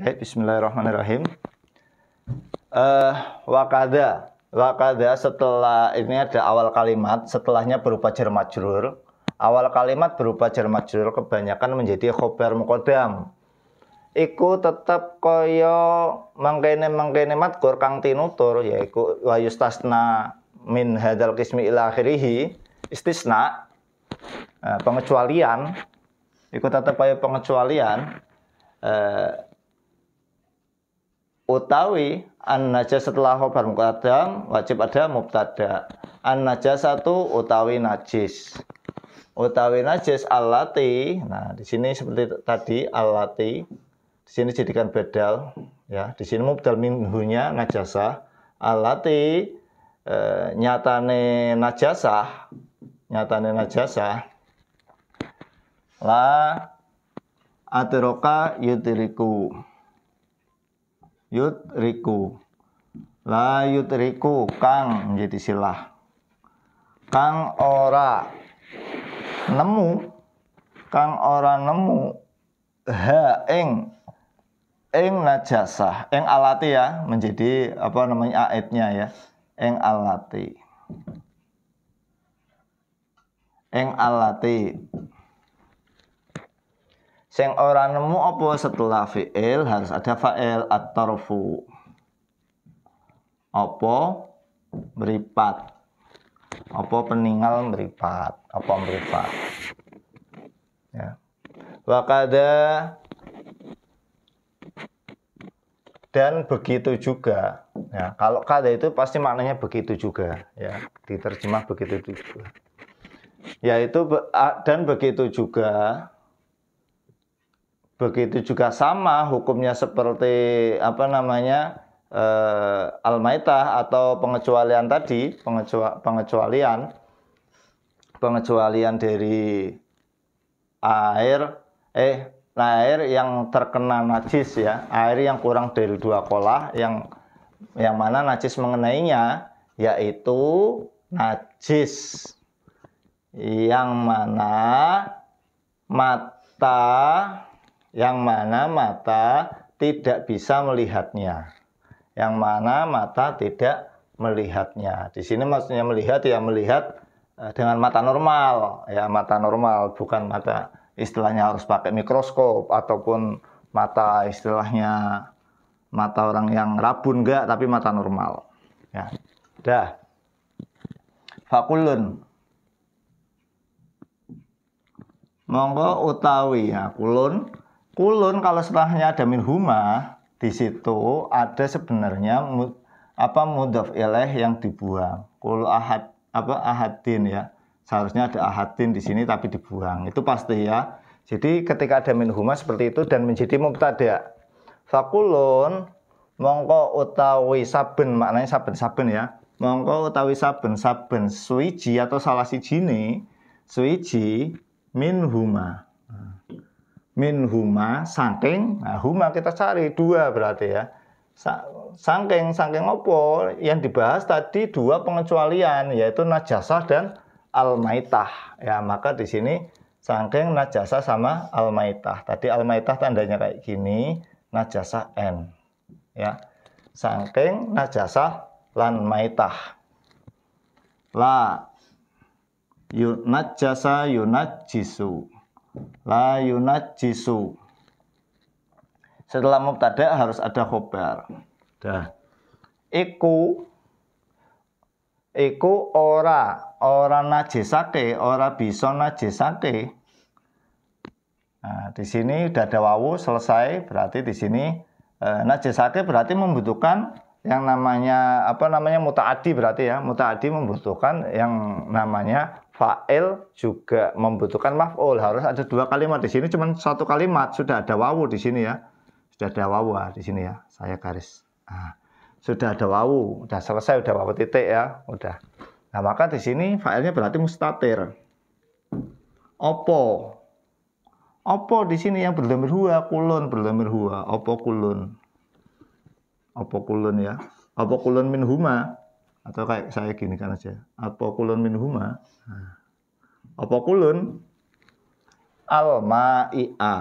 Baik, bismillahirrahmanirrahim. Uh, eh, wakada, wakada setelah ini ada awal kalimat, setelahnya berupa jar majrur. Awal kalimat berupa jar majrur kebanyakan menjadi khobar mukodam. Iku tetap koyo mangkene mangkene matkur kang tinutur yaiku wayustasna min hadal kismi ilahirihi istisna eh, pengecualian iku tetap koyo pengecualian eh, utawi an najas setelah khobar mukadam wajib ada mubtada an najas satu utawi najis utawi najis alati nah di sini seperti tadi alati di sini jadikan bedal ya di sini mubdal minhunya najasa alati e, nyatane najasah nyatane najasah la atiroka yutiriku yutriku la yutriku kang jadi silah kang ora nemu kang ora nemu ha ing ing najasah ing alati ya menjadi apa namanya aetnya ya ing alati ing alati Seng ora nemu apa setelah fi'il harus ada fa'il at-tarfu. Apa meripat. Apa peninggal meripat, apa meripat. Ya. Wa dan begitu juga ya kalau kada itu pasti maknanya begitu juga ya diterjemah begitu juga yaitu dan begitu juga begitu juga sama hukumnya seperti apa namanya eh, almaitah atau pengecualian tadi pengecua, pengecualian pengecualian dari air eh nah air yang terkena najis ya air yang kurang dari dua kolah yang yang mana najis mengenainya yaitu najis yang mana mata yang mana mata tidak bisa melihatnya. Yang mana mata tidak melihatnya. Di sini maksudnya melihat ya melihat eh, dengan mata normal, ya mata normal bukan mata istilahnya harus pakai mikroskop ataupun mata istilahnya mata orang yang rabun enggak tapi mata normal. Ya. Dah. Fakulun monggo utawi ya kulun Kulun kalau setelahnya ada minhuma di situ ada sebenarnya mud, apa mudaf ilaih yang dibuang. Kul ahad apa ahadin ya. Seharusnya ada ahadin di sini tapi dibuang. Itu pasti ya. Jadi ketika ada minhuma seperti itu dan menjadi mubtada. Fakulun mongko utawi saben maknanya saben-saben ya. Mongko utawi saben-saben suiji atau salah siji ne suiji min huma min huma saking nah huma kita cari dua berarti ya saking saking opo yang dibahas tadi dua pengecualian yaitu najasah dan almaitah ya maka di sini saking najasah sama almaitah tadi almaitah tandanya kayak gini najasah n ya saking najasah lan maitah la yunajasa yunajisu la jisu setelah mubtada harus ada khobar dah iku iku ora ora najisake ora bisa najisake nah di sini udah ada wawu selesai berarti di sini eh, najisake berarti membutuhkan yang namanya apa namanya mutaati berarti ya mutaati membutuhkan yang namanya fa'il juga membutuhkan maf'ul harus ada dua kalimat di sini cuma satu kalimat sudah ada wawu di sini ya sudah ada wawu ah, di sini ya saya garis nah, sudah ada wawu sudah selesai sudah wawu titik ya udah nah maka di sini fa'ilnya berarti mustatir opo opo di sini yang berlemir huwa kulun berlemir huwa opo kulun apa kulun ya apa kulun min huma atau kayak saya gini kan aja apa kulun min huma apa kulun al ma'i'a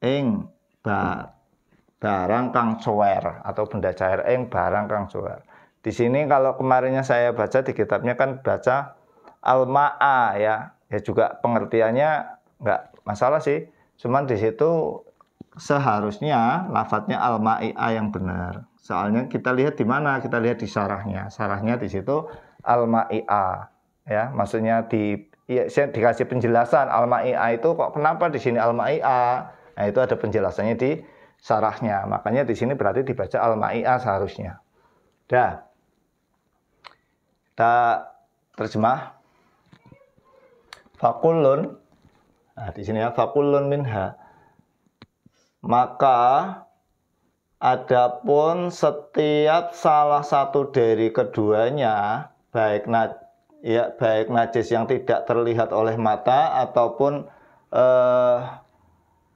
ing ba barang kang cuer atau benda cair ing barang kang cuer di sini kalau kemarinnya saya baca di kitabnya kan baca al ma'a ya ya juga pengertiannya nggak masalah sih cuman di situ seharusnya lafadznya al maia yang benar. Soalnya kita lihat di mana? Kita lihat di sarahnya. Sarahnya di situ al maia Ya, maksudnya di ya, saya dikasih penjelasan al maia itu kok kenapa di sini al maia Nah, itu ada penjelasannya di sarahnya. Makanya di sini berarti dibaca al maia seharusnya. Dah. Kita terjemah. Fakulun. Nah, di sini ya fakulun minha maka adapun setiap salah satu dari keduanya baik ya baik najis yang tidak terlihat oleh mata ataupun eh,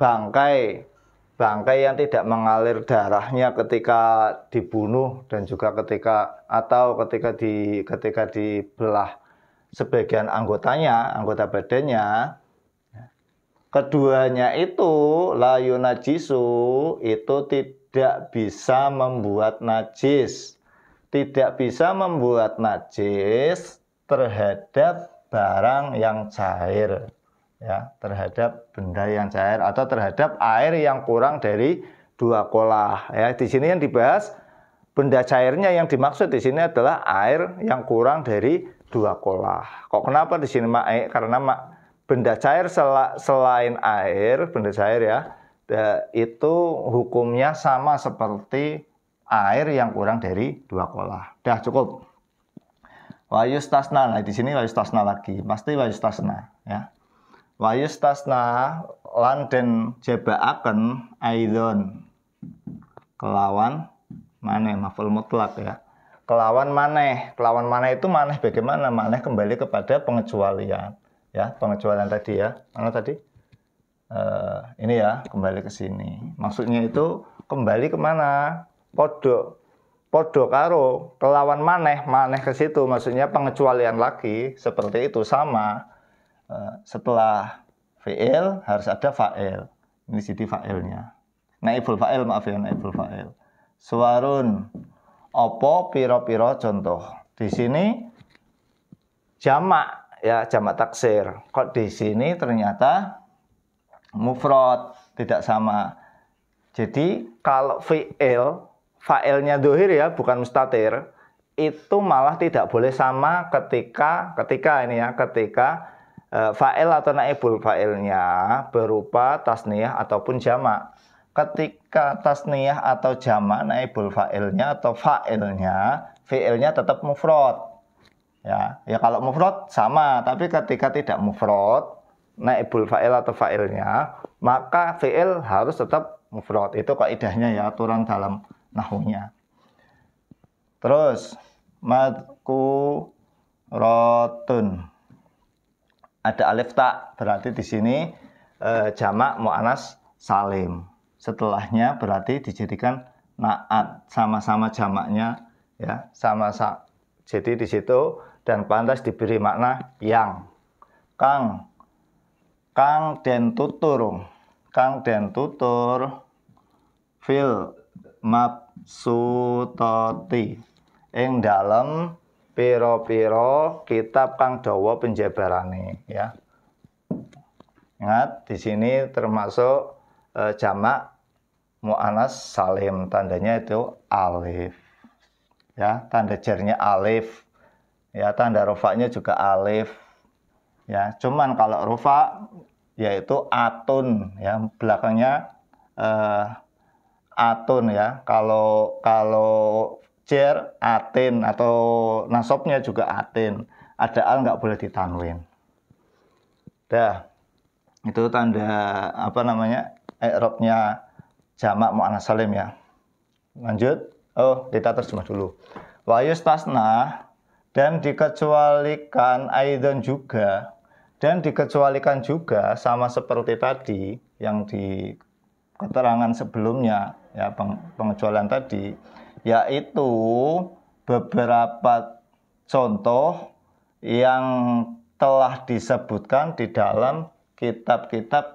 bangkai bangkai yang tidak mengalir darahnya ketika dibunuh dan juga ketika atau ketika di ketika dibelah sebagian anggotanya, anggota badannya keduanya itu layu najisu itu tidak bisa membuat najis tidak bisa membuat najis terhadap barang yang cair ya terhadap benda yang cair atau terhadap air yang kurang dari dua kolah ya di sini yang dibahas benda cairnya yang dimaksud di sini adalah air yang kurang dari dua kolah kok kenapa di sini mak e? karena mak benda cair sel selain air, benda cair ya, itu hukumnya sama seperti air yang kurang dari dua kolah. Dah cukup. Wayustasna, nah di sini wayustasna lagi, pasti wayustasna ya. Wayustasna landen den jebaaken aidon kelawan mana? maful mutlak ya. Kelawan maneh, kelawan mana itu mana? bagaimana? Mana kembali kepada pengecualian ya pengecualian tadi ya mana tadi uh, ini ya kembali ke sini maksudnya itu kembali kemana podo podo karo kelawan maneh maneh ke situ maksudnya pengecualian lagi seperti itu sama uh, setelah fiil harus ada fa'il ini jadi fa'ilnya naibul fa'il maaf ya naibul fa'il suwarun opo piro piro contoh di sini jamak ya jamak taksir. Kok di sini ternyata mufrad tidak sama. Jadi kalau fi'il, fa'ilnya dohir ya, bukan mustatir, itu malah tidak boleh sama ketika ketika ini ya, ketika e, fa'il atau naibul fa'ilnya berupa tasniyah ataupun jamak. Ketika tasniyah atau jamak naibul fa'ilnya atau fa'ilnya, fi'ilnya tetap mufrad. Ya, ya kalau mufrad sama, tapi ketika tidak mufrad naibul fa'il atau fa'ilnya, maka fi'il harus tetap mufrad. Itu kaidahnya ya aturan dalam nahunya. Terus madku rotun. Ada alif tak berarti di sini e, jamak mu'anas salim. Setelahnya berarti dijadikan naat sama-sama jamaknya ya sama-sama. Jadi di situ dan pantas diberi makna yang. Kang, Kang den tutur, Kang den tutur fil sutoti. ing dalam piro-piro kitab kang dawa penjabarane ya. Ingat di sini termasuk e, jamak mu'anas salim tandanya itu alif ya tanda jernya alif ya tanda rufaknya juga alif ya cuman kalau rufak yaitu atun ya belakangnya eh, atun ya kalau kalau cer atin atau nasobnya juga atin ada al nggak boleh ditanwin dah itu tanda apa namanya eropnya jamak mu'ana salim ya lanjut oh kita terjemah dulu wa yustasna dan dikecualikan aidan juga dan dikecualikan juga sama seperti tadi yang di keterangan sebelumnya ya pengecualian tadi yaitu beberapa contoh yang telah disebutkan di dalam kitab-kitab